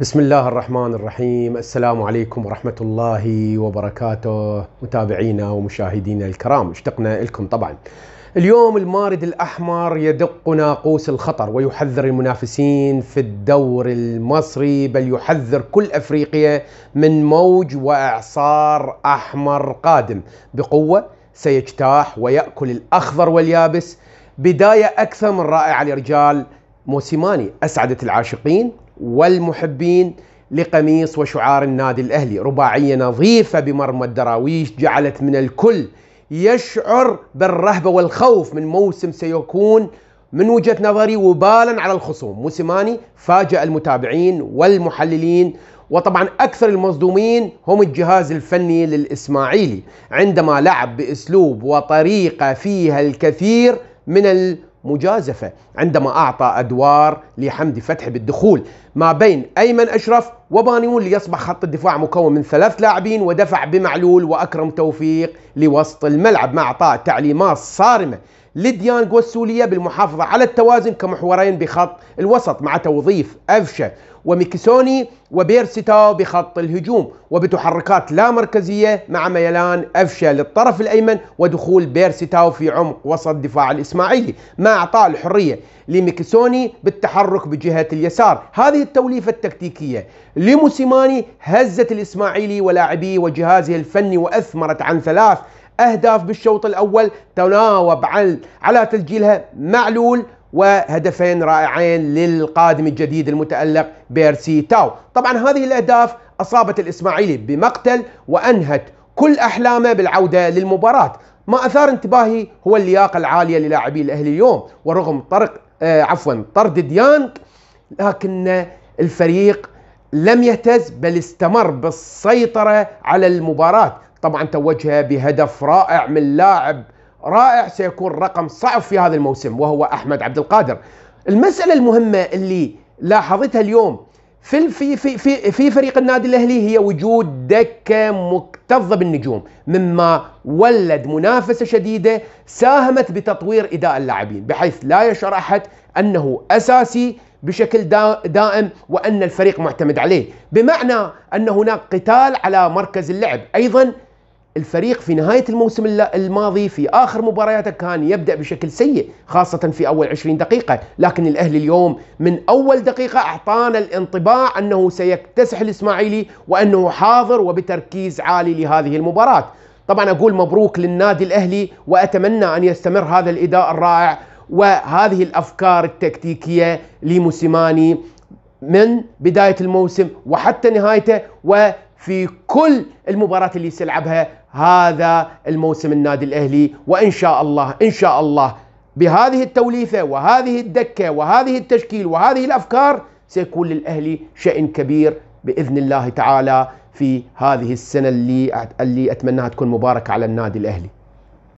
بسم الله الرحمن الرحيم السلام عليكم ورحمة الله وبركاته متابعينا ومشاهدينا الكرام اشتقنا لكم طبعا اليوم المارد الأحمر يدق ناقوس الخطر ويحذر المنافسين في الدور المصري بل يحذر كل أفريقيا من موج وإعصار أحمر قادم بقوة سيجتاح ويأكل الأخضر واليابس بداية أكثر من رائعة لرجال موسيماني أسعدت العاشقين والمحبين لقميص وشعار النادي الأهلي رباعية نظيفة بمرمى الدراويش جعلت من الكل يشعر بالرهبة والخوف من موسم سيكون من وجهة نظري وبالا على الخصوم موسيماني فاجأ المتابعين والمحللين وطبعا أكثر المصدومين هم الجهاز الفني للإسماعيلي عندما لعب بأسلوب وطريقة فيها الكثير من مجازفة عندما أعطى أدوار لحمدي فتحي بالدخول ما بين أيمن أشرف وبانيون ليصبح خط الدفاع مكون من ثلاث لاعبين ودفع بمعلول وأكرم توفيق لوسط الملعب مع أعطاء تعليمات صارمة لديانج والسولية بالمحافظة على التوازن كمحورين بخط الوسط مع توظيف أفشة وميكسوني وبيرستاو بخط الهجوم وبتحركات لا مركزية مع ميلان أفشة للطرف الأيمن ودخول بيرستاو في عمق وسط دفاع الإسماعيلي ما أعطاء الحرية لميكسوني بالتحرك بجهة اليسار هذه التوليفة التكتيكية لموسيماني هزت الإسماعيلي ولاعبيه وجهازه الفني وأثمرت عن ثلاث أهداف بالشوط الأول تناوب عن على تسجيلها معلول وهدفين رائعين للقادم الجديد المتألق بيرسي تاو طبعا هذه الأهداف أصابت الإسماعيلي بمقتل وأنهت كل أحلامه بالعودة للمباراة ما أثار انتباهي هو اللياقة العالية للاعبي الأهلي اليوم ورغم طرق آه عفوا طرد ديانج لكن الفريق لم يهتز بل استمر بالسيطرة على المباراة طبعا توجها بهدف رائع من لاعب رائع سيكون رقم صعب في هذا الموسم وهو احمد عبد القادر. المساله المهمه اللي لاحظتها اليوم في في في في, في فريق النادي الاهلي هي وجود دكه مكتظه بالنجوم مما ولد منافسه شديده ساهمت بتطوير اداء اللاعبين بحيث لا يشعر احد انه اساسي بشكل دائم وان الفريق معتمد عليه، بمعنى ان هناك قتال على مركز اللعب، ايضا الفريق في نهاية الموسم الماضي في آخر مبارياته كان يبدأ بشكل سيء خاصة في أول 20 دقيقة لكن الأهلي اليوم من أول دقيقة أعطانا الانطباع أنه سيكتسح الإسماعيلي وأنه حاضر وبتركيز عالي لهذه المباراة طبعا أقول مبروك للنادي الأهلي وأتمنى أن يستمر هذا الإداء الرائع وهذه الأفكار التكتيكية لموسيماني من بداية الموسم وحتى نهايته و في كل المباراة اللي سيلعبها هذا الموسم النادي الاهلي وان شاء الله ان شاء الله بهذه التوليفه وهذه الدكه وهذه التشكيل وهذه الافكار سيكون للاهلي شأن كبير باذن الله تعالى في هذه السنه اللي اللي اتمناها تكون مباركه على النادي الاهلي.